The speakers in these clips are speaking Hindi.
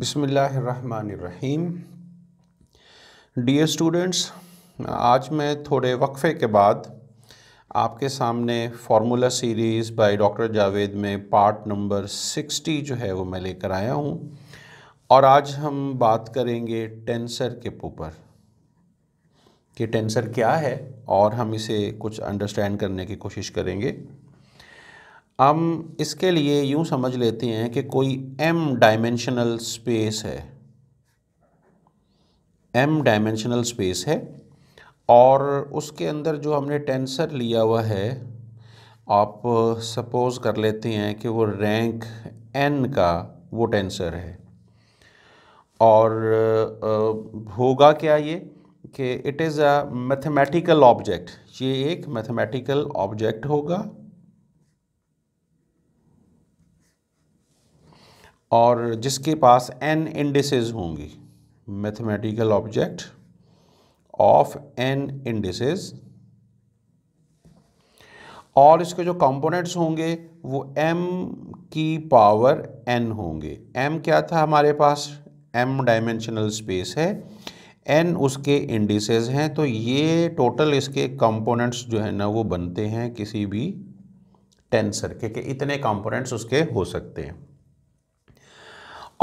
बिसमीम डियर स्टूडेंट्स आज मैं थोड़े वक्फ़े के बाद आपके सामने formula series by doctor Javed में पार्ट नंबर 60 जो है वो मैं लेकर आया हूँ और आज हम बात करेंगे टेंसर के ऊपर कि टेंसर क्या है और हम इसे कुछ अंडरस्टैंड करने की कोशिश करेंगे हम इसके लिए यूँ समझ लेते हैं कि कोई एम डायमेंशनल स्पेस है एम डायमेंशनल स्पेस है और उसके अंदर जो हमने टेंसर लिया हुआ है आप सपोज़ कर लेते हैं कि वो रैंक एन का वो टेंसर है और होगा क्या ये कि it is a mathematical object ये एक मैथमेटिकल ऑब्जेक्ट होगा और जिसके पास एन इंडिसेस होंगी mathematical object of N indices और इसके जो कंपोनेंट्स होंगे वो m की पावर n होंगे m क्या था हमारे पास m डायमेंशनल स्पेस है n उसके इंडिसेस हैं तो ये टोटल इसके कंपोनेंट्स जो है ना वो बनते हैं किसी भी टेंसर के, के इतने कंपोनेंट्स उसके हो सकते हैं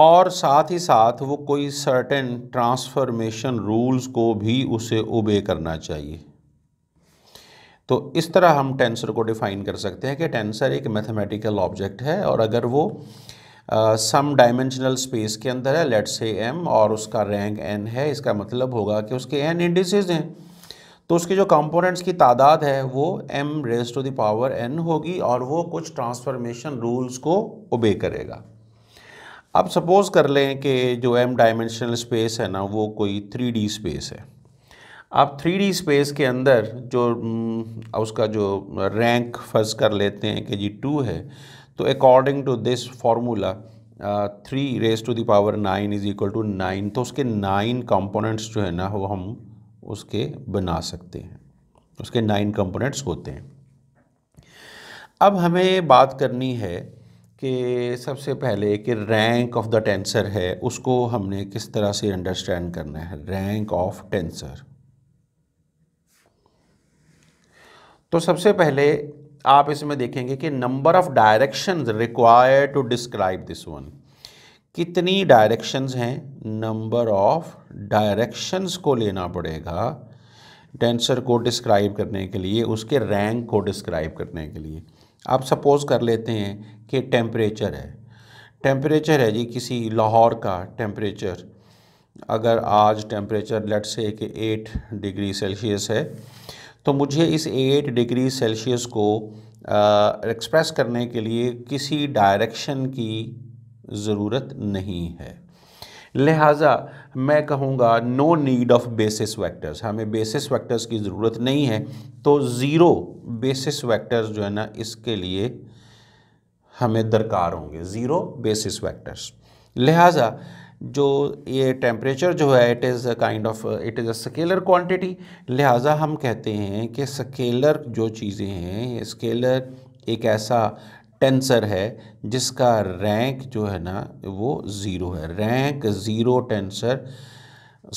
और साथ ही साथ वो कोई सर्टेन ट्रांसफॉर्मेशन रूल्स को भी उसे ओबे करना चाहिए तो इस तरह हम टेंसर को डिफ़ाइन कर सकते हैं कि टेंसर एक मैथमेटिकल ऑब्जेक्ट है और अगर वो सम डायमेंशनल स्पेस के अंदर है लेट से एम और उसका रैंक एन है इसका मतलब होगा कि उसके एन इंडिसेज हैं तो उसके जो कंपोनेंट्स की तादाद है वो M raise to the power N होगी और वो कुछ ट्रांसफॉर्मेशन रूल्स को ओबे करेगा आप सपोज़ कर लें कि जो एम डायमेंशनल स्पेस है ना वो कोई थ्री डी स्पेस है आप थ्री डी स्पेस के अंदर जो हम्म, उसका जो रैंक फर्ज कर लेते हैं कि जी टू है तो according to this formula three raise to the power nine is equal to nine तो उसके नाइन कंपोनेंट्स जो है ना वो हम उसके बना सकते हैं उसके नाइन कंपोनेंट्स होते हैं अब हमें बात करनी है कि सबसे पहले कि रैंक ऑफ द टेंसर है उसको हमने किस तरह से अंडरस्टैंड करना है रैंक ऑफ टेंसर तो सबसे पहले आप इसमें देखेंगे कि number of directions required to describe this one कितनी डायरेक्शंस हैं नंबर ऑफ डायरेक्शंस को लेना पड़ेगा टेंसर को डिस्क्राइब करने के लिए उसके रैंक को डिस्क्राइब करने के लिए आप सपोज़ कर लेते हैं कि टेम्परेचर है टेम्परेचर है जी किसी लाहौर का टेम्परेचर अगर आज टेम्परेचर लेट से कि एट डिग्री सेल्सियस है तो मुझे इस एट डिग्री सेल्सियस को एक्सप्रेस करने के लिए किसी डायरेक्शन की ज़रूरत नहीं है लिहाजा मैं कहूँगा no need of basis vectors हमें बेसिस वैक्टर्स की ज़रूरत नहीं है तो ज़ीरो बेसिस वैक्टर्स जो है ना इसके लिए हमें दरकार होंगे ज़ीरो बेसिस वैक्टर्स लिहाजा जो ये टेम्परेचर जो है it is a kind of it is a scalar quantity लिहाजा हम कहते हैं कि स्केलर जो चीज़ें हैं स्केलर एक ऐसा टेंसर है जिसका रैंक जो है ना वो ज़ीरो है रैंक ज़ीरो टेंसर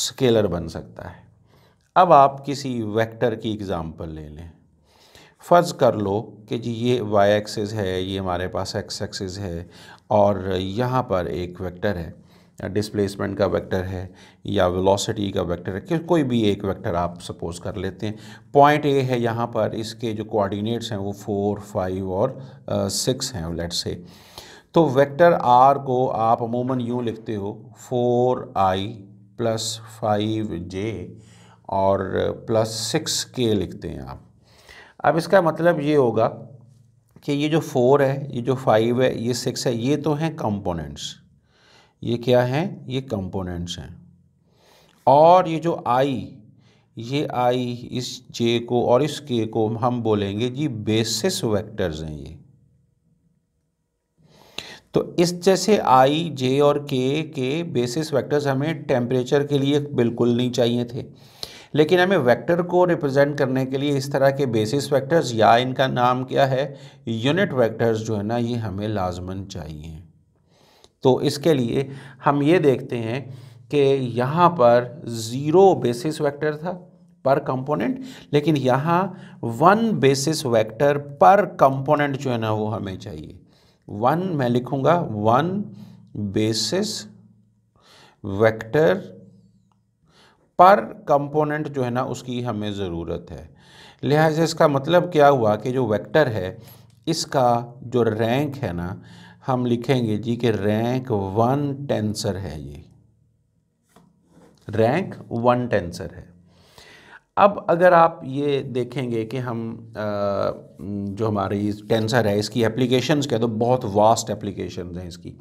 स्केलर बन सकता है अब आप किसी वेक्टर की एग्ज़ाम्पल ले लें फ़र्ज़ कर लो कि जी ये वाई एक्सेस है ये हमारे पास एक्स एक्सेस है और यहाँ पर एक वेक्टर है डिस्प्लेसमेंट का वेक्टर है या वेलोसिटी का वेक्टर है कोई भी एक वेक्टर आप सपोज कर लेते हैं पॉइंट ए है यहाँ पर इसके जो कोऑर्डिनेट्स हैं वो फोर फाइव और सिक्स हैं लेट से तो वेक्टर आर को आप अमूमन यूँ लिखते हो four I plus five J और प्लस सिक्स के लिखते हैं आप अब इसका मतलब ये होगा कि ये जो फोर है ये जो फाइव है ये सिक्स है ये तो हैं कंपोनेंट्स ये क्या है ये कंपोनेंट्स हैं और ये जो आई ये आई इस जे को और इस के को हम बोलेंगे जी बेसिस वेक्टर्स हैं ये तो इस जैसे आई जे और के के बेसिस वेक्टर्स हमें टेम्परेचर के लिए बिल्कुल नहीं चाहिए थे लेकिन हमें वेक्टर को रिप्रेजेंट करने के लिए इस तरह के बेसिस वेक्टर्स या इनका नाम क्या है यूनिट वेक्टर्स जो है ना ये हमें लाजमन चाहिए तो इसके लिए हम ये देखते हैं कि यहाँ पर ज़ीरो बेसिस वेक्टर था पर कंपोनेंट लेकिन यहाँ वन बेसिस वेक्टर पर कंपोनेंट जो है ना वो हमें चाहिए वन मैं लिखूँगा वन बेसिस वेक्टर पर कंपोनेंट जो है ना उसकी हमें ज़रूरत है लिहाजा इसका मतलब क्या हुआ कि जो वेक्टर है इसका जो रैंक है ना हम लिखेंगे जी कि रैंक वन टेंसर है ये रैंक वन टेंसर है अब अगर आप ये देखेंगे कि हम जो हमारी टेंसर है इसकी एप्लीकेशंस कह दो बहुत वास्ट एप्लीकेशंस हैं इसकी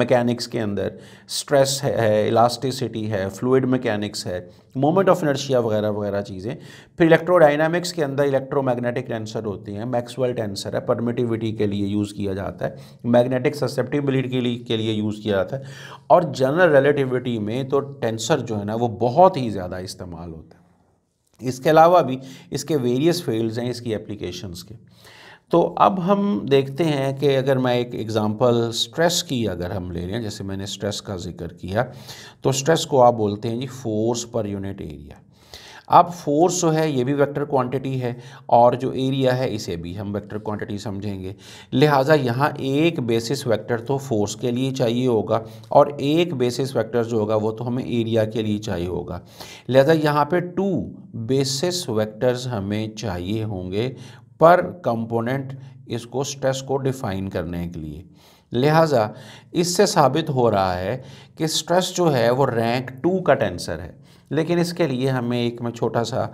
मैकेनिक्स के अंदर स्ट्रेस है इलास्टिसिटी है फ्लूड मैकेनिक्स है मोमेंट ऑफ इनर्शिया वगैरह वगैरह चीज़ें फिर इलेक्ट्रोडाइनमिक्स के अंदर इलेक्ट्रोमैग्नेटिक टेंसर होती हैं मैक्सवेल टेंसर है परमिटिविटी के लिए यूज़ किया जाता है मैग्नेटिक ससेप्टिबिलिटी के लिए के लिए यूज़ किया जाता है और जनरल रिलेटिविटी में तो टेंसर जो है ना वो बहुत ही ज़्यादा इस्तेमाल होता है इसके अलावा भी इसके वेरियस फील्ड्स हैं इसकी एप्लीकेशंस के तो अब हम देखते हैं कि अगर मैं एक एग्ज़ाम्पल स्ट्रेस की अगर हम ले रहे हैं जैसे मैंने स्ट्रेस का जिक्र किया तो स्ट्रेस को आप बोलते हैं जी फोर्स पर यूनिट एरिया अब फोर्स जो है ये भी वेक्टर क्वांटिटी है और जो एरिया है इसे भी हम वेक्टर क्वांटिटी समझेंगे लिहाजा यहाँ एक बेसिस वेक्टर तो फोर्स के लिए चाहिए होगा और एक बेसिस वेक्टर जो होगा वो तो हमें एरिया के लिए चाहिए होगा लिहाजा यहाँ पे टू बेसिस वेक्टर्स हमें चाहिए होंगे पर कंपोनेंट इसको स्ट्रेस को डिफ़ाइन करने के लिए लिहाजा इससे साबित हो रहा है कि स्ट्रेस जो है वो रैंक टू का टेंसर है लेकिन इसके लिए हमें एक मैं छोटा सा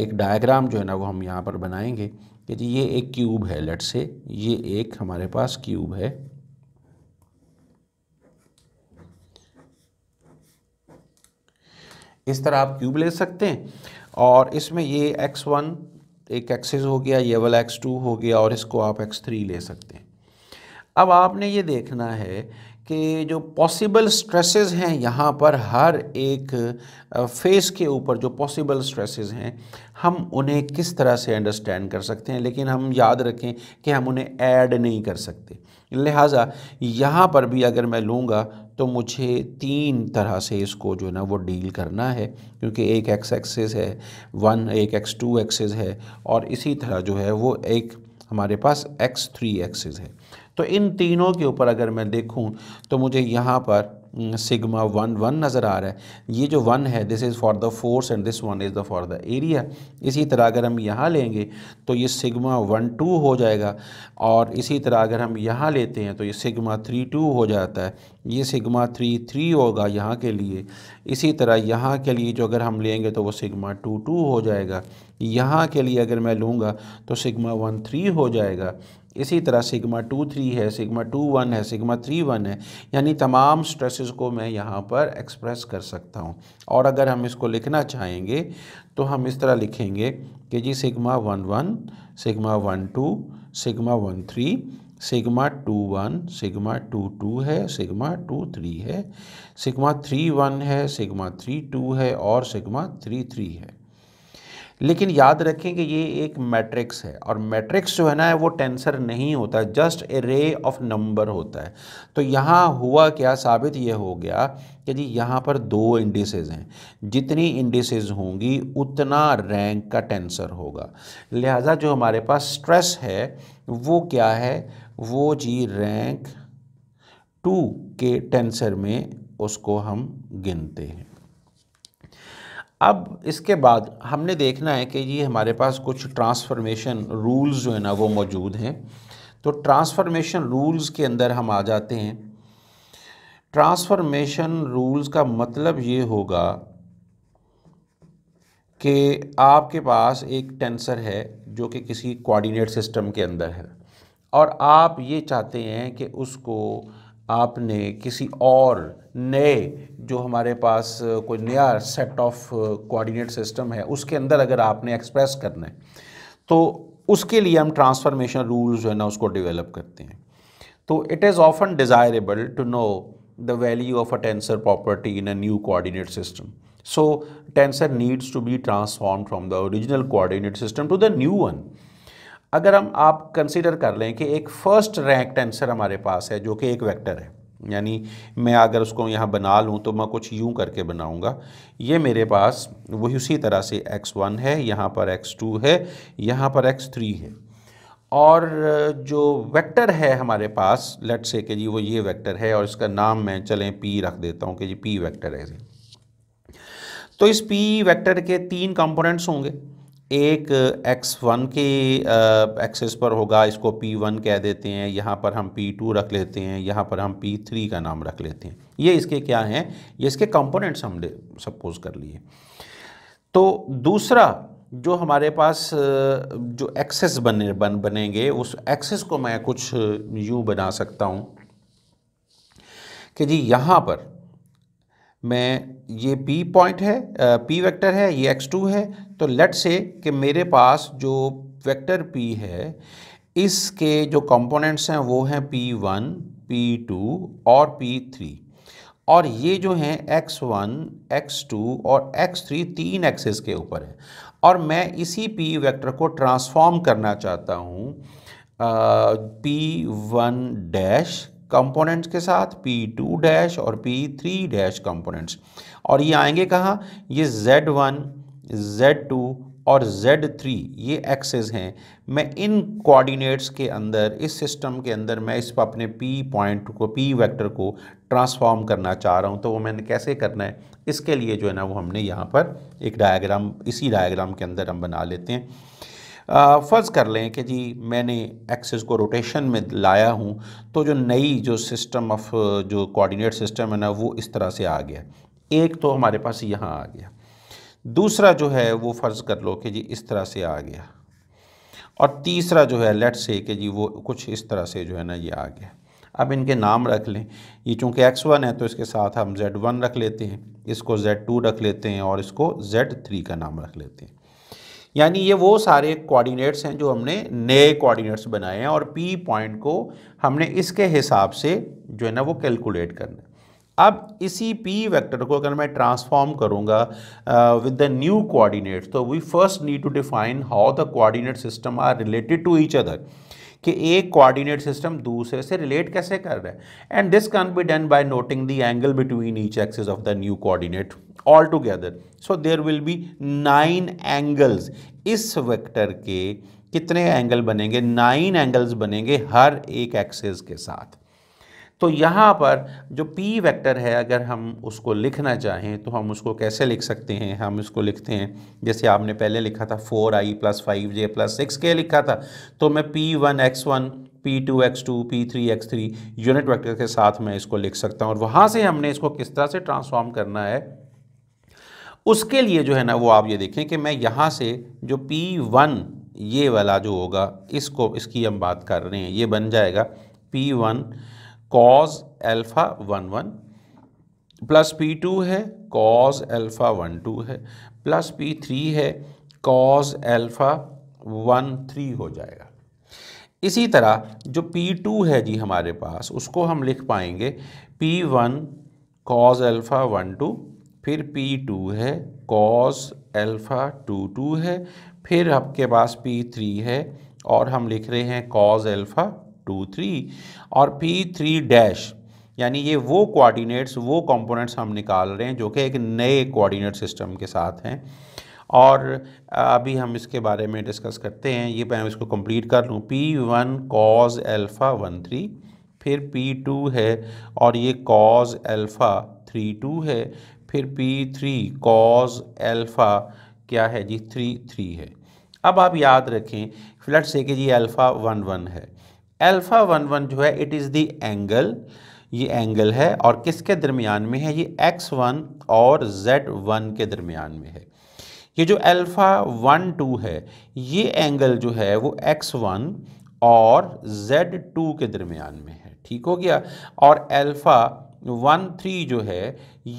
एक डायग्राम जो है ना वो हम यहाँ पर बनाएंगे कि जी ये एक क्यूब है लट से ये एक हमारे पास क्यूब है इस तरह आप क्यूब ले सकते हैं और इसमें ये एक्स वन एक एक्सेस हो गया ये वाला एक्स टू हो गया और इसको आप एक्स थ्री ले सकते हैं अब आपने ये देखना है कि जो पॉसिबल स्ट्रेसेस हैं यहाँ पर हर एक फेस के ऊपर जो पॉसिबल स्ट्रेसेस हैं हम उन्हें किस तरह से अंडरस्टैंड कर सकते हैं लेकिन हम याद रखें कि हम उन्हें ऐड नहीं कर सकते लिहाजा यहाँ पर भी अगर मैं लूँगा तो मुझे तीन तरह से इसको जो है ना वो डील करना है क्योंकि एक एक्स एक्सेस है वन एक एक्स टू एक्सेस है और इसी तरह जो है वो एक हमारे पास एक्स थ्री एक्सेस है तो इन तीनों के ऊपर अगर मैं देखूं तो मुझे यहाँ पर सिग्मा वन वन नज़र आ रहा है ये जो वन है this is for the force and this one is the for the area इसी तरह अगर हम यहाँ लेंगे तो ये सिग्मा वन टू हो जाएगा और इसी तरह अगर हम यहाँ लेते हैं तो ये सिग्मा थ्री टू हो जाता है ये सिग्मा थ्री थ्री होगा यहाँ के लिए इसी तरह यहाँ के लिए जो अगर हम लेंगे तो वो सिग्मा टू टू हो जाएगा यहाँ के लिए अगर मैं लूँगा तो सिग्मा वन थ्री हो जाएगा इसी तरह सिग्मा टू थ्री है सिग्मा टू वन है सिग्मा थ्री वन है यानी तमाम स्ट्रेसेस को मैं यहाँ पर एक्सप्रेस कर सकता हूँ और अगर हम इसको लिखना चाहेंगे तो हम इस तरह लिखेंगे कि जी sigma one one sigma one two sigma one three sigma two one sigma two two है सिग्मा टू थ्री है सिग्मा थ्री वन है सिग्मा थ्री टू है और सिग्मा थ्री थ्री है लेकिन याद रखें कि ये एक मैट्रिक्स है और मैट्रिक्स जो है ना वो टेंसर नहीं होता just a ray of number होता है तो यहाँ हुआ क्या साबित ये हो गया कि जी यहाँ पर दो इंडिसेज हैं जितनी इंडिसेज होंगी उतना रैंक का टेंसर होगा लिहाजा जो हमारे पास स्ट्रेस है वो क्या है वो जी रैंक टू के टेंसर में उसको हम गिनते हैं अब इसके बाद हमने देखना है कि ये हमारे पास कुछ ट्रांसफॉर्मेशन रूल्स जो है ना वो मौजूद हैं तो ट्रांसफॉर्मेशन रूल्स के अंदर हम आ जाते हैं ट्रांसफॉर्मेशन रूल्स का मतलब ये होगा कि आपके पास एक टेंसर है जो कि किसी कोऑर्डिनेट सिस्टम के अंदर है और आप ये चाहते हैं कि उसको आपने किसी और नए जो हमारे पास कोई नया सेट ऑफ कोऑर्डिनेट सिस्टम है उसके अंदर अगर आपने एक्सप्रेस करना है तो उसके लिए हम ट्रांसफॉर्मेशन रूल जो है ना उसको डेवलप करते हैं तो it is often desirable to know the value of a tensor property in a new coordinate system so tensor needs to be transform from the original coordinate system to the new one अगर हम आप कंसिडर कर लें कि एक फ़र्स्ट रैंक आंसर हमारे पास है जो कि एक वेक्टर है यानी मैं अगर उसको यहाँ बना लूँ तो मैं कुछ यूँ करके बनाऊँगा ये मेरे पास वही उसी तरह से x1 है यहाँ पर x2 है यहाँ पर x3 है और जो वेक्टर है हमारे पास लेट से कि जी वो ये वेक्टर है और इसका नाम मैं चलें पी रख देता हूँ कि जी पी वेक्टर है तो इस पी वेक्टर के तीन कंपोनेंट्स होंगे एक एक्स वन की एक्सेस पर होगा इसको पी वन कह देते हैं यहाँ पर हम पी टू रख लेते हैं यहाँ पर हम पी थ्री का नाम रख लेते हैं ये इसके क्या हैं ये इसके कंपोनेंट्स हम सपोज कर लिए तो दूसरा जो हमारे पास जो एक्सेस बने बन बनेंगे उस एक्सेस को मैं कुछ यू बना सकता हूँ कि जी यहाँ पर मैं ये पी पॉइंट है पी वेक्टर है ये एक्स टू है तो लेट से कि मेरे पास जो वेक्टर पी है इसके जो कंपोनेंट्स हैं वो हैं पी वन पी टू और पी थ्री और ये जो हैं एक्स वन एक्स टू और एक्स थ्री तीन एक्सेस के ऊपर है और मैं इसी पी वेक्टर को ट्रांसफॉर्म करना चाहता हूँ पी वन डैश कंपोनेंट्स के साथ पी टू डैश और पी थ्री डैश कंपोनेंट्स और ये आएंगे कहाँ ये जेड वन Z2 और Z3 ये एक्सेस हैं मैं इन कोऑर्डिनेट्स के अंदर इस सिस्टम के अंदर मैं इस पर अपने P पॉइंट को P वेक्टर को ट्रांसफॉर्म करना चाह रहा हूँ तो वो मैंने कैसे करना है इसके लिए जो है ना वो हमने यहाँ पर एक डायग्राम इसी डायग्राम के अंदर हम बना लेते हैं फ़र्ज़ कर लें कि जी मैंने एक्सेस को रोटेशन में लाया हूँ तो जो नई जो सिस्टम ऑफ जो कोऑर्डिनेट सिस्टम है ना वो इस तरह से आ गया एक तो हमारे पास यहाँ आ गया दूसरा जो है वो फ़र्ज़ कर लो कि जी इस तरह से आ गया और तीसरा जो है लेट से कि जी वो कुछ इस तरह से जो है ना ये आ गया अब इनके नाम रख लें ये चूँकि एक्स वन है तो इसके साथ हम जेड वन रख लेते हैं इसको जेड टू रख लेते हैं और इसको जेड थ्री का नाम रख लेते हैं यानी ये वो सारे कोऑर्डिनेट्स हैं जो हमने नए कोऑर्डिनेट्स बनाए हैं और पी पॉइंट को हमने इसके हिसाब से जो है ना वो कैलकुलेट करना अब इसी p वेक्टर को अगर मैं ट्रांसफॉर्म करूंगा विद द न्यू कोऑर्डिनेट्स तो we first need to define how the coordinate system are related to each other कि एक कोऑर्डिनेट सिस्टम दूसरे से रिलेट कैसे कर रहा है and this can be done by noting the angle between each axis of the new coordinate all together so there will be nine angles इस वेक्टर के कितने एंगल बनेंगे नाइन एंगल्स बनेंगे हर एक एक्सिस के साथ तो यहाँ पर जो p वेक्टर है अगर हम उसको लिखना चाहें तो हम उसको कैसे लिख सकते हैं हम इसको लिखते हैं जैसे आपने पहले लिखा था four I plus five J plus six के लिखा था तो मैं P one X one P two X two P three X three unit vector के साथ मैं इसको लिख सकता हूँ और वहाँ से हमने इसको किस तरह से ट्रांसफॉर्म करना है उसके लिए जो है ना वो आप ये देखें कि मैं यहाँ से जो पी वन ये वाला जो होगा इसको इसकी हम बात कर रहे हैं ये बन जाएगा P one cos alpha one one plus P two है कॉज एल्फ़ा वन टू है प्लस पी थ्री है कॉज एल्फ़ा वन थ्री हो जाएगा इसी तरह जो पी टू है जी हमारे पास उसको हम लिख पाएंगे P one cos alpha one two फिर पी टू है कॉज एल्फा टू टू है फिर आपके पास पी थ्री है और हम लिख रहे हैं कॉज एल्फ़ा टू थ्री और पी थ्री डैश यानी ये वो कोऑर्डिनेट्स वो कंपोनेंट्स हम निकाल रहे हैं जो कि एक नए कोऑर्डिनेट सिस्टम के साथ हैं और अभी हम इसके बारे में डिस्कस करते हैं ये मैं इसको कंप्लीट कर लूँ P one cos alpha one three फिर पी टू है और ये कॉज एल्फ़ा थ्री टू है फिर पी थ्री कॉज एल्फ़ा क्या है जी थ्री थ्री है अब आप याद रखें फ्लट से कि जी एल्फ़ा वन वन है अल्फ़ा वन वन जो है इट इज़ दी एंगल ये एंगल है और किसके दरमियान में है ये एक्स वन और जेड वन के दरमियान में है ये जो अल्फ़ा वन टू है ये एंगल जो है वो एक्स वन और जेड टू के दरमियान में है ठीक हो गया और अल्फ़ा वन थ्री जो है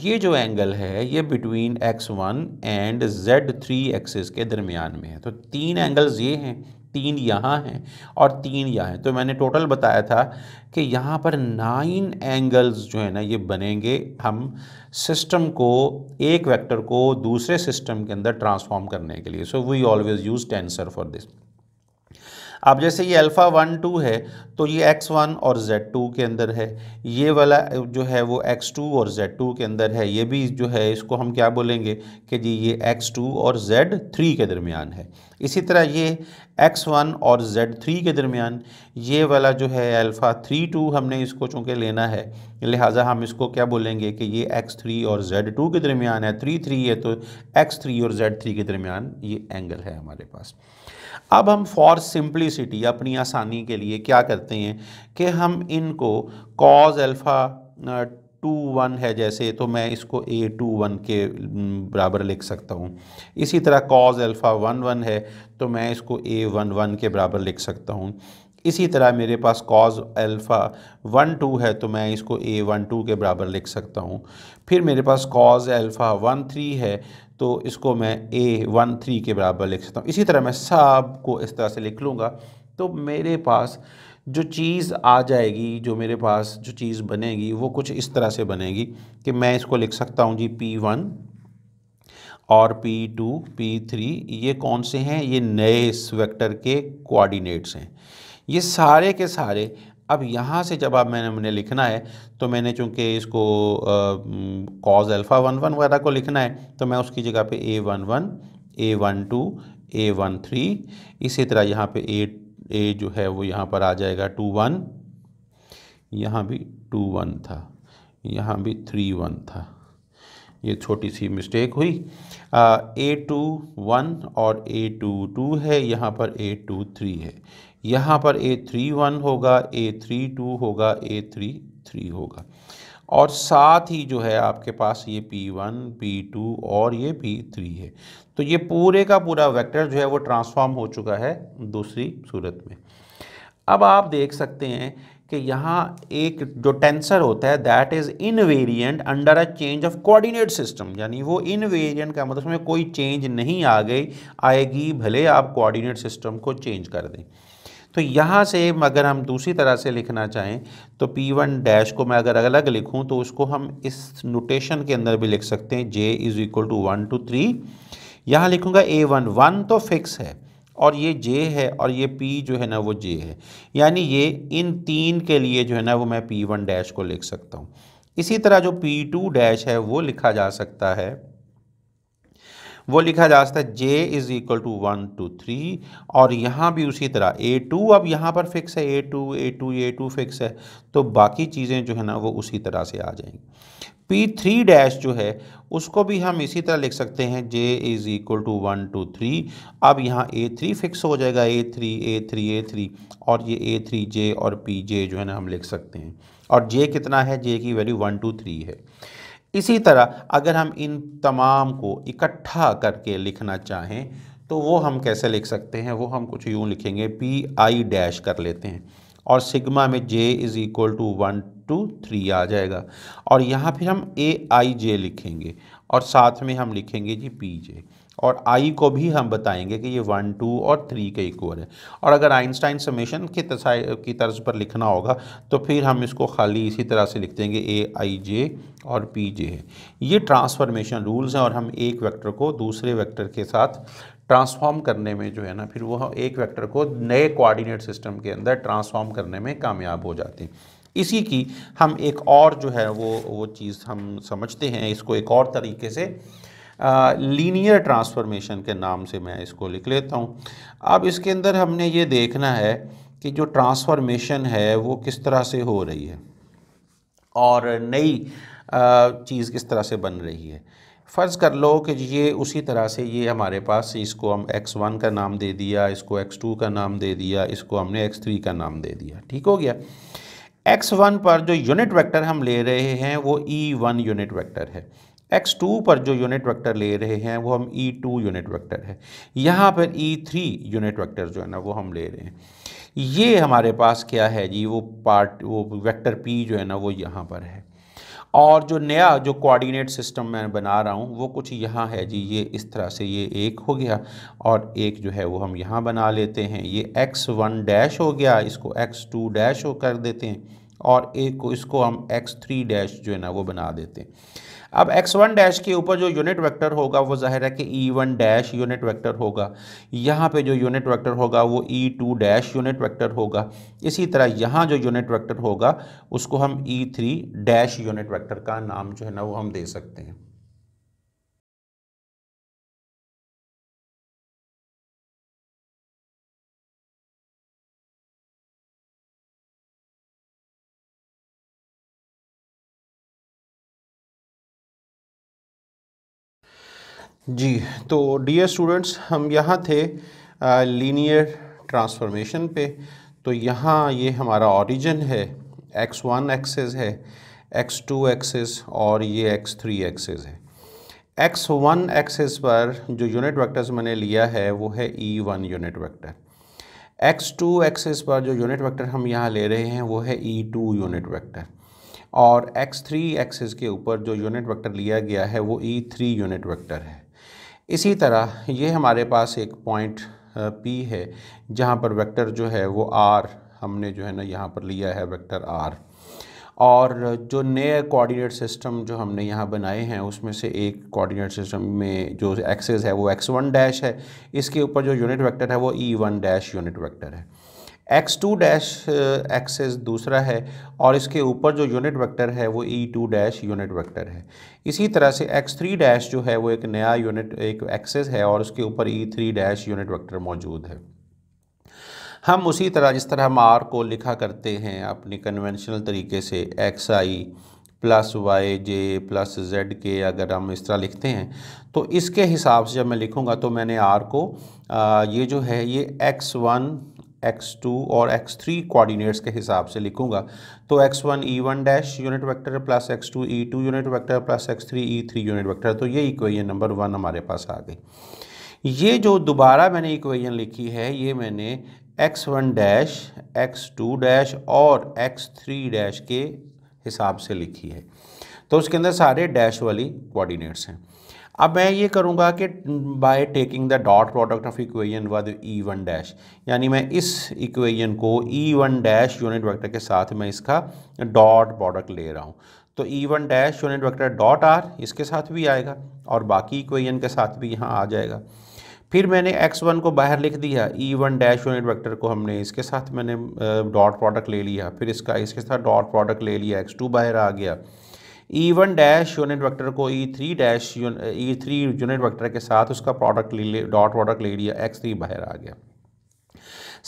ये जो एंगल है ये between X one and Z three access के दरमियान में है तो तीन एंगल्स ये हैं तीन यहाँ हैं और तीन यहाँ हैं तो मैंने टोटल बताया था कि यहाँ पर नाइन एंगल्स जो है ना ये बनेंगे हम सिस्टम को एक वेक्टर को दूसरे सिस्टम के अंदर ट्रांसफॉर्म करने के लिए so we always use tensor for this अब जैसे ये अल्फ़ा वन टू है तो ये एक्स वन और जेड टू के अंदर है ये वाला जो है वो एक्स टू और जेड टू के अंदर है ये भी जो है इसको हम क्या बोलेंगे कि जी ये एक्स टू और जेड थ्री के दरमियान है इसी तरह ये एक्स वन और जेड थ्री के दरमियान ये वाला जो है अल्फ़ा थ्री टू हमने इसको चूँकि लेना है लिहाजा हम इसको क्या बोलेंगे कि ये एक्स थ्री और जेड टू के दरमियान है थ्री थ्री है तो एक्स थ्री और जेड थ्री के दरमियान ये एंगल है हमारे पास अब हम फॉर सिंप्लिसिटी अपनी आसानी के लिए क्या करते हैं कि हम इनको कॉज अल्फ़ा टू वन है जैसे तो मैं इसको ए टू वन के mm, बराबर लिख सकता हूँ इसी तरह कॉज अल्फ़ा वन वन है तो मैं इसको ए वन वन के बराबर लिख सकता हूँ इसी तरह मेरे पास कॉज अल्फ़ा वन टू है तो मैं इसको ए वन टू के बराबर लिख सकता हूँ फिर मेरे पास कॉज अल्फ़ा वन थ्री है तो इसको मैं ए वन थ्री के बराबर लिख सकता हूँ इसी तरह मैं सब को इस तरह से लिख लूँगा तो मेरे पास जो चीज़ आ जाएगी जो मेरे पास जो चीज़ बनेगी वो कुछ इस तरह से बनेगी कि मैं इसको लिख सकता हूँ जी पी वन और पी टू पी थ्री ये कौन से हैं ये नए इस वेक्टर के कोऑर्डिनेट्स हैं ये सारे के सारे अब यहाँ से जब आप मैंने मैंने लिखना है तो मैंने चूँकि इसको कॉज अल्फ़ा वन वन वगैरह को लिखना है तो मैं उसकी जगह पे A one one A one two A one three इसी तरह यहाँ पे ए ए जो है वो यहाँ पर आ जाएगा टू वन यहाँ भी टू वन था यहाँ भी थ्री वन था ये छोटी सी मिस्टेक हुई ए टू वन और ए टू टू है यहाँ पर ए टू थ्री है यहाँ पर ए थ्री वन होगा ए थ्री टू होगा ए थ्री थ्री होगा और साथ ही जो है आपके पास ये P1, P2 और ये P3 है तो ये पूरे का पूरा वेक्टर जो है वो ट्रांसफॉर्म हो चुका है दूसरी सूरत में अब आप देख सकते हैं कि यहाँ एक जो टेंसर होता है that is invariant under a change of coordinate system यानी वो इनवेरिएंट का मतलब उसमें कोई चेंज नहीं आ गई आएगी भले आप कोऑर्डिनेट सिस्टम को चेंज कर दें तो यहाँ से अगर हम दूसरी तरह से लिखना चाहें तो पी वन डैश को मैं अगर अलग लिखूँ तो उसको हम इस नोटेशन के अंदर भी लिख सकते हैं J is equal to one two three यहाँ लिखूँगा ए वन वन तो फिक्स है और ये जे है और ये पी जो है ना वो जे है यानी ये इन तीन के लिए जो है ना वो मैं पी वन डैश को लिख सकता हूँ इसी तरह जो पी टू डैश है वो लिखा जा सकता है वो लिखा जा सकता है J is equal to one two three और यहाँ भी उसी तरह ए टू अब यहाँ पर फिक्स है A two A two A two fix है तो बाकी चीज़ें जो है ना वो उसी तरह से आ जाएंगी पी थ्री डैश जो है उसको भी हम इसी तरह लिख सकते हैं J is equal to one two three अब यहाँ ए थ्री फिक्स हो जाएगा A three A three A three और ये ए थ्री जे और पी जे जो है ना हम लिख सकते हैं और जे कितना है जे की वैल्यू वन टू थ्री है इसी तरह अगर हम इन तमाम को इकट्ठा करके लिखना चाहें तो वो हम कैसे लिख सकते हैं वो हम कुछ यूँ लिखेंगे पी आई डैश कर लेते हैं और सिग्मा में J is equal to one two three आ जाएगा और यहाँ फिर हम ए आई जे लिखेंगे और साथ में हम लिखेंगे जी पी जे और आई को भी हम बताएंगे कि ये वन टू और थ्री के इक्वल है और अगर आइंस्टाइन समेशन के की तर्ज पर लिखना होगा तो फिर हम इसको खाली इसी तरह से लिख देंगे ए आई जे और पी जे है ये ट्रांसफॉर्मेशन रूल्स हैं और हम एक वेक्टर को दूसरे वेक्टर के साथ ट्रांसफॉर्म करने में जो है ना फिर वो एक वैक्टर को नए कोआर्डिनेट सिस्टम के अंदर ट्रांसफॉर्म करने में कामयाब हो जाते हैं इसी की हम एक और जो है वो वो चीज़ हम समझते हैं इसको एक और तरीके से लीनियर ट्रांसफॉर्मेशन के नाम से मैं इसको लिख लेता हूँ अब इसके अंदर हमने ये देखना है कि जो ट्रांसफॉर्मेशन है वो किस तरह से हो रही है और नई चीज़ किस तरह से बन रही है फ़र्ज़ कर लो कि ये उसी तरह से ये हमारे पास इसको हम x1 का नाम दे दिया इसको x2 का नाम दे दिया इसको हमने x3 का नाम दे दिया ठीक हो गया x1 पर जो यूनिट वेक्टर हम ले रहे हैं वो e1 यूनिट वेक्टर है एक्स टू पर जो यूनिट वेक्टर ले रहे हैं वो हम ई टू यूनिट वेक्टर है यहाँ पर ई थ्री यूनिट वेक्टर जो है ना वो हम ले रहे हैं ये हमारे पास क्या है जी वो पार्ट वो वेक्टर पी जो है ना वो यहाँ पर है और जो नया जो कोऑर्डिनेट सिस्टम मैं बना रहा हूँ वो कुछ यहाँ है जी ये इस तरह से ये एक हो गया और एक जो है वो हम यहाँ बना लेते हैं ये एक्स वन डैश हो गया इसको एक्स टू डैश हो कर देते हैं और एक को इसको हम एक्स थ्री डैश जो है ना वो बना देते हैं अब एक्स वन डैश के ऊपर जो यूनिट वेक्टर होगा वो जाहिर है कि E one dash unit vector होगा यहाँ पे जो यूनिट वेक्टर होगा वो E two dash unit vector होगा इसी तरह यहाँ जो यूनिट वेक्टर होगा उसको हम E three dash unit vector का नाम जो है ना वो हम दे सकते हैं जी तो डियर स्टूडेंट्स हम यहाँ थे लीनियर ट्रांसफॉर्मेशन पे तो यहाँ ये हमारा ऑरिजन है एक्स वन एक्सेस है एक्स टू एक्सेस और ये एक्स थ्री एक्सेस है एक्स वन एक्सेस पर जो यूनिट वेक्टर्स मैंने लिया है वो है E one unit vector X two axis पर जो यूनिट वेक्टर हम यहाँ ले रहे हैं वो है ई टू यूनिट वैक्टर और एक्स थ्री एक्सेस के ऊपर जो यूनिट वेक्टर लिया गया है वो ई थ्री यूनिट वेक्टर है इसी तरह ये हमारे पास एक पॉइंट पी है जहाँ पर वेक्टर जो है वो आर हमने जो है ना यहाँ पर लिया है वेक्टर आर और जो नए कोऑर्डिनेट सिस्टम जो हमने यहाँ बनाए हैं उसमें से एक कोऑर्डिनेट सिस्टम में जो एक्सेस है वो एक्स वन डैश है इसके ऊपर जो यूनिट वेक्टर है वो E one dash unit vector है एक्स टू डैश एक्सेस दूसरा है और इसके ऊपर जो यूनिट वेक्टर है वो E two dash unit vector है इसी तरह से एक्स थ्री डैश जो है वो एक नया यूनिट एक एक्सेस है और उसके ऊपर E three dash unit vector मौजूद है हम उसी तरह जिस तरह हम आर को लिखा करते हैं अपने कन्वेंशनल तरीके से X I plus Y J plus Z के अगर हम इस तरह लिखते हैं तो इसके हिसाब से जब मैं लिखूँगा तो मैंने आर को आ, ये जो है ये एक्स वन x2 और x3 कोऑर्डिनेट्स के हिसाब से लिखूंगा तो x1 e1 dash unit vector plus x2 e2 unit vector plus x3 e3 unit vector तो ये इक्वेशन नंबर वन हमारे पास आ गई ये जो दोबारा मैंने इक्वेशन लिखी है ये मैंने x1 डैश x2 डैश और x3 डैश के हिसाब से लिखी है तो उसके अंदर सारे डैश वाली कोऑर्डिनेट्स हैं अब मैं ये करूँगा कि by taking the dot product of equation with E one dash यानी मैं इस इक्वेशन को E one dash unit vector के साथ मैं इसका डॉट प्रोडक्ट ले रहा हूँ तो E one dash unit vector dot R इसके साथ भी आएगा और बाकी इक्वेशन के साथ भी यहाँ आ जाएगा फिर मैंने x1 को बाहर लिख दिया e1 डैश यूनिट वैक्टर को हमने इसके साथ मैंने डॉट प्रोडक्ट ले लिया फिर इसका इसके साथ डॉट प्रोडक्ट ले लिया x2 बाहर आ गया E one dash unit vector को E three dash E three unit vector के साथ उसका प्रोडक्ट ले डॉट प्रोडक्ट ले लिया एक्स थ्री बाहर आ गया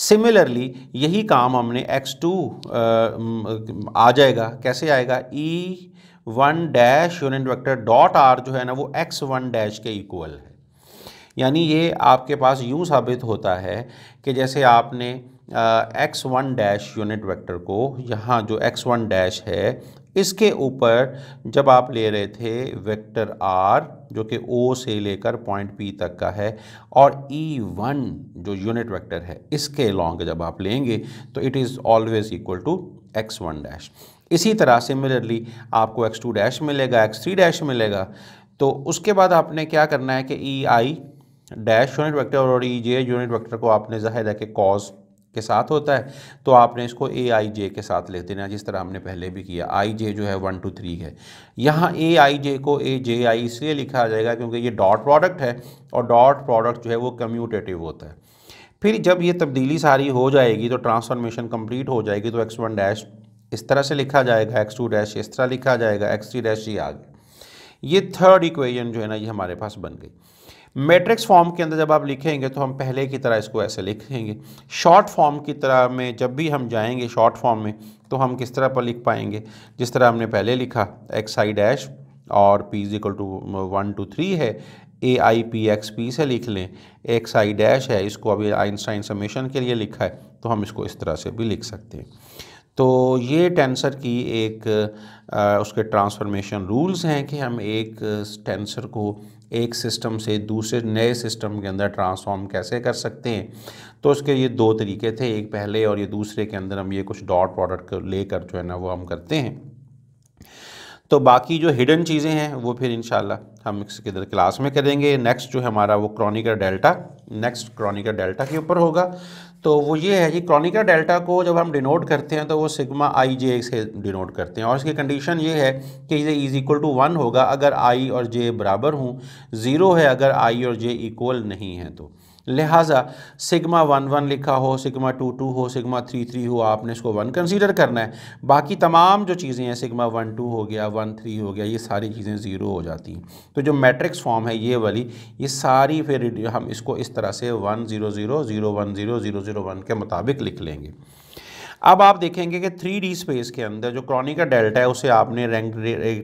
सिमिलरली यही काम हमने x2 आ जाएगा कैसे आएगा E one dash unit vector dot R जो है ना वो एक्स वन डैश के इक्वल है यानी ये आपके पास यूँ साबित होता है कि जैसे आपने X one dash unit vector को यहाँ जो एक्स वन डैश है इसके ऊपर जब आप ले रहे थे वेक्टर आर जो कि ओ से लेकर पॉइंट पी तक का है और ई वन जो यूनिट वेक्टर है इसके लॉन्ग जब आप लेंगे तो it is always equal to X one dash इसी तरह सिमिलरली आपको एक्स टू डैश मिलेगा एक्स थ्री डैश मिलेगा तो उसके बाद आपने क्या करना है कि E I dash unit vector और ई जे यूनिट वेक्टर को आपने जाहिर है कि कॉज के साथ होता है तो आपने इसको ए आई जे के साथ लिख देना जिस तरह हमने पहले भी किया आई जे जो है वन टू थ्री है यहाँ ए आई जे को ए जे आई इसलिए लिखा जाएगा क्योंकि ये डॉट प्रोडक्ट है और डॉट प्रोडक्ट जो है वो कम्यूटेटिव होता है फिर जब ये तब्दीली सारी हो जाएगी तो ट्रांसफॉर्मेशन कम्प्लीट हो जाएगी तो एक्स वन डैश इस तरह से लिखा जाएगा एक्स टू डैश इस तरह लिखा जाएगा एक्स थ्री डैश ये आगे ये थर्ड इक्वेशन जो है ना ये हमारे पास बन गई मैट्रिक्स फॉर्म के अंदर जब आप लिखेंगे तो हम पहले की तरह इसको ऐसे लिखेंगे शॉर्ट फॉर्म की तरह में जब भी हम जाएंगे शॉर्ट फॉर्म में तो हम किस तरह पर लिख पाएंगे जिस तरह हमने पहले लिखा एक्स आई डैश और P is equal to one two three है A I P X P से लिख लें एक्स आई डैश है इसको अभी आइंस्टाइन समेशन के लिए लिखा है तो हम इसको इस तरह से भी लिख सकते हैं तो ये टेंसर की एक आ, उसके ट्रांसफॉर्मेशन रूल्स हैं कि हम एक टेंसर को एक सिस्टम से दूसरे नए सिस्टम के अंदर ट्रांसफॉर्म कैसे कर सकते हैं तो उसके ये दो तरीके थे एक पहले और ये दूसरे के अंदर हम ये कुछ डॉट प्रोडक्ट लेकर जो है ना वो हम करते हैं तो बाकी जो हिडन चीज़ें हैं वो फिर इन हम इसके अंदर क्लास में करेंगे नेक्स्ट जो है हमारा वो Kronecker delta next Kronecker delta के ऊपर होगा तो वो ये है कि क्रॉनिका डेल्टा को जब हम डिनोट करते हैं तो वो सिग्मा आई जे से डिनोट करते हैं और इसकी कंडीशन ये है कि इसे इज इक्वल टू वन होगा अगर आई और जे बराबर हूँ ज़ीरो है अगर आई और जे इक्वल नहीं है तो लिहाजा सिग्मा वन वन लिखा हो सिग्मा टू टू हो सिग्मा थ्री थ्री हो आपने इसको वन कंसीडर करना है बाकी तमाम जो चीज़ें हैं सिग्मा वन टू हो गया वन थ्री हो गया ये सारी चीज़ें ज़ीरो हो जाती हैं तो जो मैट्रिक्स फॉर्म है ये वाली ये सारी फिर हम इसको इस तरह से one zero zero zero one zero zero zero one के मुताबिक लिख लेंगे अब आप देखेंगे कि थ्री डी स्पेस के अंदर जो क्रॉनिका डेल्टा है उसे आपने rank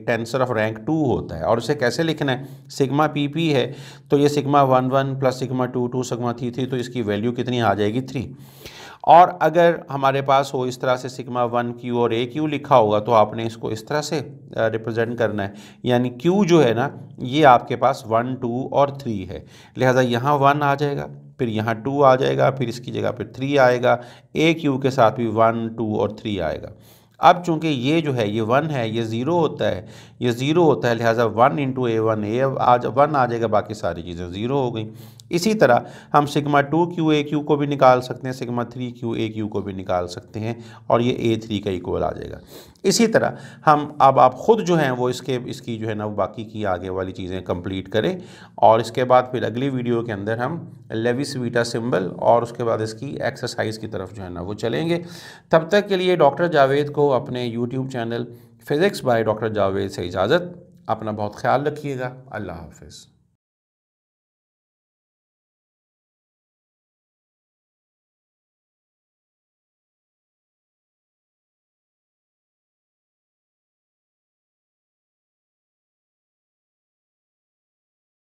tensor of rank two होता है और उसे कैसे लिखना है सिग्मा पी पी है तो ये sigma one one plus sigma two two sigma three three तो इसकी वैल्यू कितनी आ जाएगी थ्री और अगर हमारे पास हो इस तरह से सिग्मा वन क्यू और ए क्यू लिखा होगा तो आपने इसको इस तरह से रिप्रेजेंट करना है यानी क्यू जो है ना ये आपके पास वन टू और थ्री है लिहाजा यहाँ वन आ जाएगा फिर यहाँ टू आ जाएगा फिर इसकी जगह पर थ्री आएगा ए क्यू के साथ भी वन टू और थ्री आएगा अब चूंकि ये जो है ये वन है ये ज़ीरो होता है ये ज़ीरो होता है लिहाजा one into A one A आज वन आ जाएगा बाकी सारी चीज़ें ज़ीरो हो गई इसी तरह हम sigma two Q A Q को भी निकाल सकते हैं sigma three Q A Q को भी निकाल सकते हैं और ये ए थ्री का इक्वल आ जाएगा इसी तरह हम अब आप खुद जो हैं वो इसके इसकी जो है ना बाकी की आगे वाली चीज़ें कंप्लीट करें और इसके बाद फिर अगली वीडियो के अंदर हम लेविस वीटा सिंबल और उसके बाद इसकी एक्सरसाइज की तरफ जो है ना वो चलेंगे तब तक के लिए डॉक्टर जावेद को अपने YouTube channel physics by doctor Javed से इजाज़त अपना बहुत ख्याल रखिएगा अल्लाह हाफिज़